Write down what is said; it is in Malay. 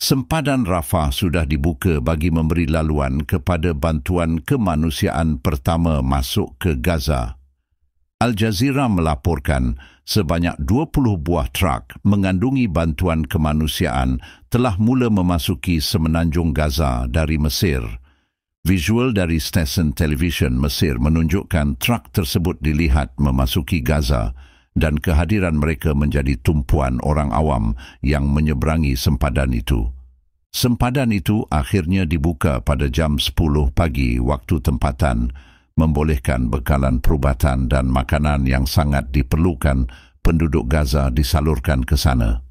Sempadan Rafah sudah dibuka bagi memberi laluan kepada bantuan kemanusiaan pertama masuk ke Gaza. Al Jazeera melaporkan sebanyak 20 buah trak mengandungi bantuan kemanusiaan telah mula memasuki semenanjung Gaza dari Mesir. Visual dari stesen televisyen Mesir menunjukkan trak tersebut dilihat memasuki Gaza dan kehadiran mereka menjadi tumpuan orang awam yang menyeberangi sempadan itu. Sempadan itu akhirnya dibuka pada jam 10 pagi waktu tempatan, membolehkan bekalan perubatan dan makanan yang sangat diperlukan penduduk Gaza disalurkan ke sana.